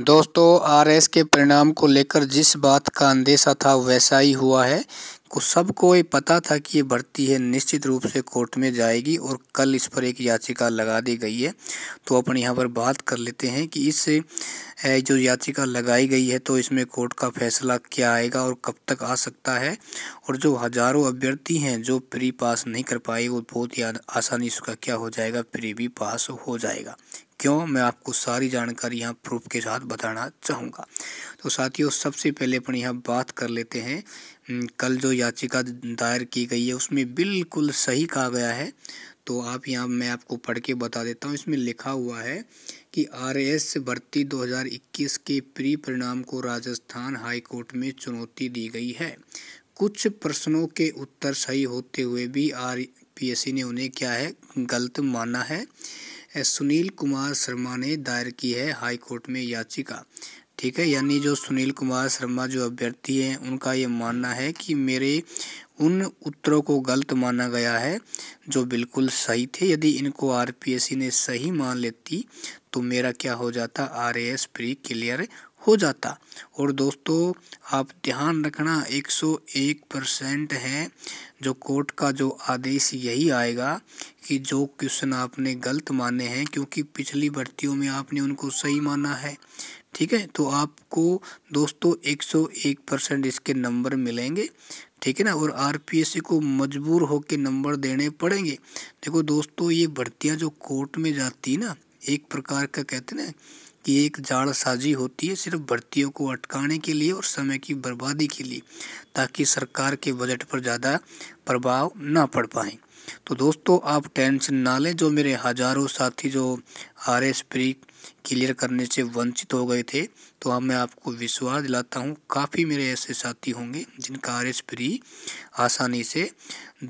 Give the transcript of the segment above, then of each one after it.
दोस्तों आरएस के परिणाम को लेकर जिस बात का अंदेशा था वैसा ही हुआ है को सबको ये पता था कि ये भर्ती है निश्चित रूप से कोर्ट में जाएगी और कल इस पर एक याचिका लगा दी गई है तो अपन यहाँ पर बात कर लेते हैं कि इस जो याचिका लगाई गई है तो इसमें कोर्ट का फैसला क्या आएगा और कब तक आ सकता है और जो हज़ारों अभ्यर्थी हैं जो प्री पास नहीं कर पाए वो बहुत ही आसानी उसका क्या हो जाएगा प्री भी पास हो जाएगा क्यों मैं आपको सारी जानकारी यहाँ प्रूफ के साथ बताना चाहूँगा तो साथियों सबसे पहले अपन यहाँ बात कर लेते हैं कल जो याचिका दायर की गई है उसमें बिल्कुल सही कहा गया है तो आप यहाँ मैं आपको पढ़ के बता देता हूँ इसमें लिखा हुआ है कि एस भर्ती 2021 के प्री परिणाम को राजस्थान हाई कोर्ट में चुनौती दी गई है कुछ प्रश्नों के उत्तर सही होते हुए भी आर पीएससी ने उन्हें क्या है गलत माना है सुनील कुमार शर्मा ने दायर की है हाईकोर्ट में याचिका ठीक है यानी जो सुनील कुमार शर्मा जो अभ्यर्थी हैं उनका ये मानना है कि मेरे उन उत्तरों को गलत माना गया है जो बिल्कुल सही थे यदि इनको आरपीएससी ने सही मान लेती तो मेरा क्या हो जाता आरएएस प्री क्लियर हो जाता और दोस्तों आप ध्यान रखना 101 परसेंट है जो कोर्ट का जो आदेश यही आएगा कि जो क्वेश्चन आपने गलत माने हैं क्योंकि पिछली भर्तियों में आपने उनको सही माना है ठीक है तो आपको दोस्तों 101 परसेंट इसके नंबर मिलेंगे ठीक है ना और आरपीएससी को मजबूर होकर नंबर देने पड़ेंगे देखो दोस्तों ये भर्तियाँ जो कोर्ट में जाती ना एक प्रकार का कहते ना कि एक जालसाजी होती है सिर्फ भर्तियों को अटकाने के लिए और समय की बर्बादी के लिए ताकि सरकार के बजट पर ज़्यादा प्रभाव ना पड़ पाए तो दोस्तों आप टेंशन ना लें जो मेरे हज़ारों साथी जो आर एस प्री क्लियर करने से वंचित हो गए थे तो अब मैं आपको विश्वास दिलाता हूँ काफ़ी मेरे ऐसे साथी होंगे जिनका आर एस प्री आसानी से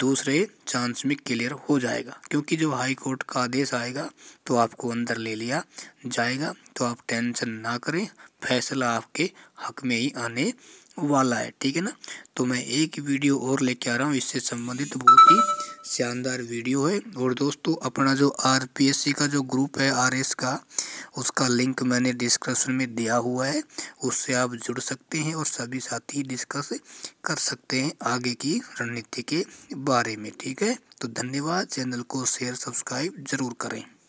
दूसरे चांस में क्लियर हो जाएगा क्योंकि जब हाई कोर्ट का आदेश आएगा तो आपको अंदर ले लिया जाएगा तो आप टेंशन ना करें फैसला आपके हक में ही आने वाला है ठीक है ना तो मैं एक वीडियो और लेके आ रहा हूँ इससे संबंधित बहुत ही शानदार वीडियो है और दोस्तों अपना जो आर का जो ग्रुप है आर का उसका लिंक मैंने डिस्क्रिप्शन में दिया हुआ है उससे आप जुड़ सकते हैं और सभी साथी डिस्कस कर सकते हैं आगे की रणनीति के बारे में ठीक है तो धन्यवाद चैनल को शेयर सब्सक्राइब ज़रूर करें